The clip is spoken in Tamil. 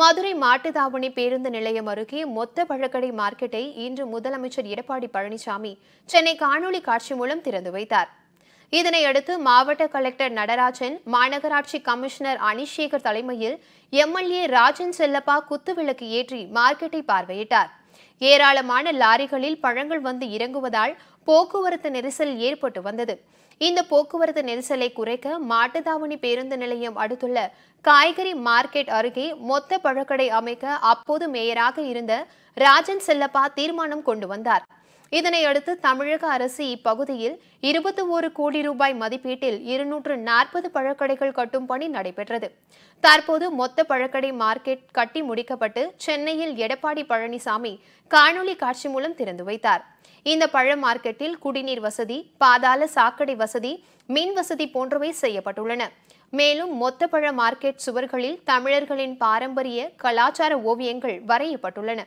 மதுரை மாட்டுதாவணி பேருந்து நிலையம் அருகே மொத்த பழக்கடை மார்க்கெட்டை இன்று முதலமைச்சர் எடப்பாடி பழனிசாமி சென்னை காணொலி காட்சி மூலம் திறந்து வைத்தார் இதனையடுத்து மாவட்ட கலெக்டர் நடராஜன் மாநகராட்சி கமிஷனர் அனிஷேகர் தலைமையில் எம்எல்ஏ ராஜன் செல்லப்பா குத்துவிளக்கு ஏற்றி மார்க்கெட்டை பார்வையிட்டார் ஏராளமான லாரிகளில் பழங்கள் வந்து இறங்குவதால் போக்குவரத்து நெரிசல் ஏற்பட்டு வந்தது இந்த போக்குவரத்து நெரிசலை குறைக்க மாட்டுதாவணி பேருந்து நிலையம் அடுத்துள்ள காய்கறி மார்க்கெட் அருகே மொத்த பழக்கடை அமைக்க அப்போது மேயராக இருந்த ராஜன் செல்லப்பா தீர்மானம் கொண்டு வந்தார் இதனையடுத்து தமிழக அரசு இப்பகுதியில் இருபத்தி ஒரு கோடி ரூபாய் மதிப்பீட்டில் இருநூற்று நாற்பது பழக்கடைகள் கட்டும் பணி நடைபெற்றது தற்போது மொத்த பழக்கடை மார்க்கெட் கட்டி முடிக்கப்பட்டு சென்னையில் எடப்பாடி பழனிசாமி காணொலி காட்சி மூலம் திறந்து வைத்தார் இந்த பழ மார்க்கெட்டில் குடிநீர் வசதி பாதாள சாக்கடை வசதி மின் வசதி போன்றவை செய்யப்பட்டுள்ளன மேலும் மொத்த பழ மார்க்கெட் சுவர்களில் தமிழர்களின் பாரம்பரிய கலாச்சார ஓவியங்கள் வரையப்பட்டுள்ளன